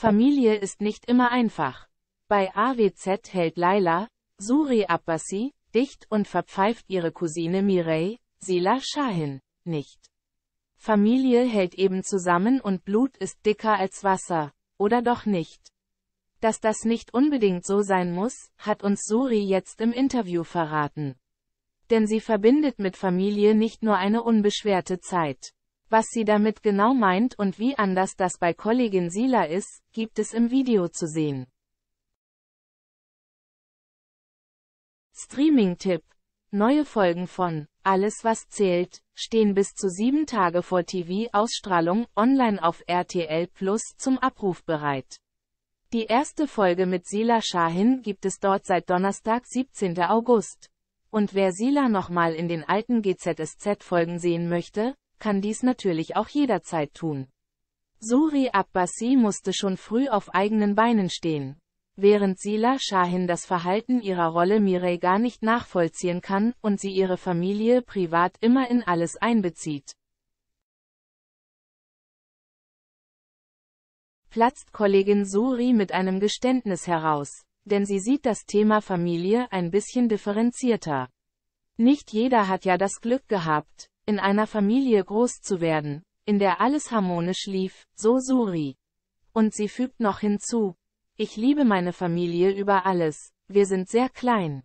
Familie ist nicht immer einfach. Bei AWZ hält Laila, Suri Abbasi, dicht und verpfeift ihre Cousine Mirei, Sila Shahin, nicht. Familie hält eben zusammen und Blut ist dicker als Wasser, oder doch nicht. Dass das nicht unbedingt so sein muss, hat uns Suri jetzt im Interview verraten. Denn sie verbindet mit Familie nicht nur eine unbeschwerte Zeit. Was sie damit genau meint und wie anders das bei Kollegin Sila ist, gibt es im Video zu sehen. Streaming-Tipp. Neue Folgen von Alles was zählt stehen bis zu sieben Tage vor TV-Ausstrahlung online auf RTL Plus zum Abruf bereit. Die erste Folge mit Sila Shahin gibt es dort seit Donnerstag 17. August. Und wer Sila nochmal in den alten GZSZ-Folgen sehen möchte, kann dies natürlich auch jederzeit tun. Suri Abbasi musste schon früh auf eigenen Beinen stehen. Während Sila Shahin das Verhalten ihrer Rolle Mirei gar nicht nachvollziehen kann und sie ihre Familie privat immer in alles einbezieht. Platzt Kollegin Suri mit einem Geständnis heraus, denn sie sieht das Thema Familie ein bisschen differenzierter. Nicht jeder hat ja das Glück gehabt, in einer Familie groß zu werden, in der alles harmonisch lief, so Suri. Und sie fügt noch hinzu. Ich liebe meine Familie über alles, wir sind sehr klein.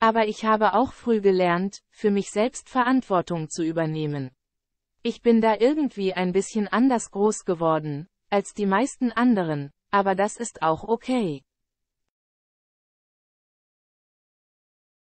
Aber ich habe auch früh gelernt, für mich selbst Verantwortung zu übernehmen. Ich bin da irgendwie ein bisschen anders groß geworden, als die meisten anderen, aber das ist auch okay.